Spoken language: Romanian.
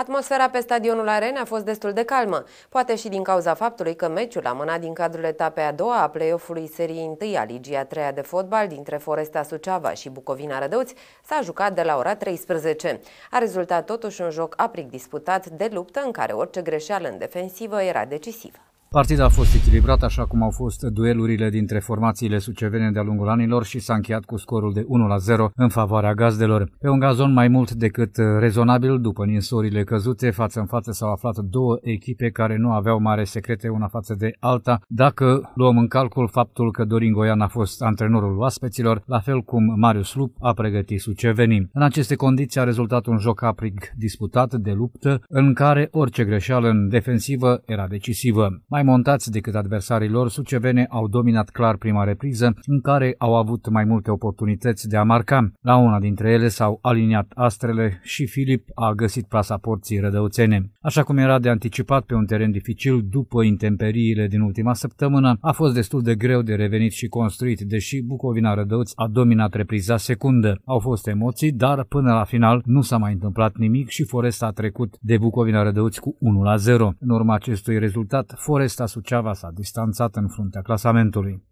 Atmosfera pe stadionul Arene a fost destul de calmă, poate și din cauza faptului că meciul amânat din cadrul etapei a doua a play-off-ului seriei 1 a Ligii a treia de fotbal dintre Foresta Suceava și Bucovina Rădăuți s-a jucat de la ora 13. A rezultat totuși un joc aprig disputat de luptă în care orice greșeală în defensivă era decisivă. Partida a fost echilibrată așa cum au fost duelurile dintre formațiile sucevene de-a lungul anilor și s-a încheiat cu scorul de 1 la 0 în favoarea gazdelor. Pe un gazon mai mult decât uh, rezonabil, după ninsorile căzute, față în față s-au aflat două echipe care nu aveau mare secrete una față de alta, dacă luăm în calcul faptul că Dorin Goian a fost antrenorul oaspeților, la fel cum Marius Lup a pregătit sucevenii. În aceste condiții a rezultat un joc aprig disputat de luptă, în care orice greșeală în defensivă era decisivă. Mai mai montați decât adversarii lor, sucevene au dominat clar prima repriză, în care au avut mai multe oportunități de a marca. La una dintre ele s-au aliniat astrele și Filip a găsit plasa porții rădăuțene. Așa cum era de anticipat pe un teren dificil după intemperiile din ultima săptămână, a fost destul de greu de revenit și construit, deși Bucovina Rădăuți a dominat repriza secundă. Au fost emoții, dar până la final nu s-a mai întâmplat nimic și Foresta a trecut de Bucovina Rădăuți cu 1 la 0. În urma acestui rezultat, Foresta Vesta Suceava s-a distanțat în fruntea clasamentului.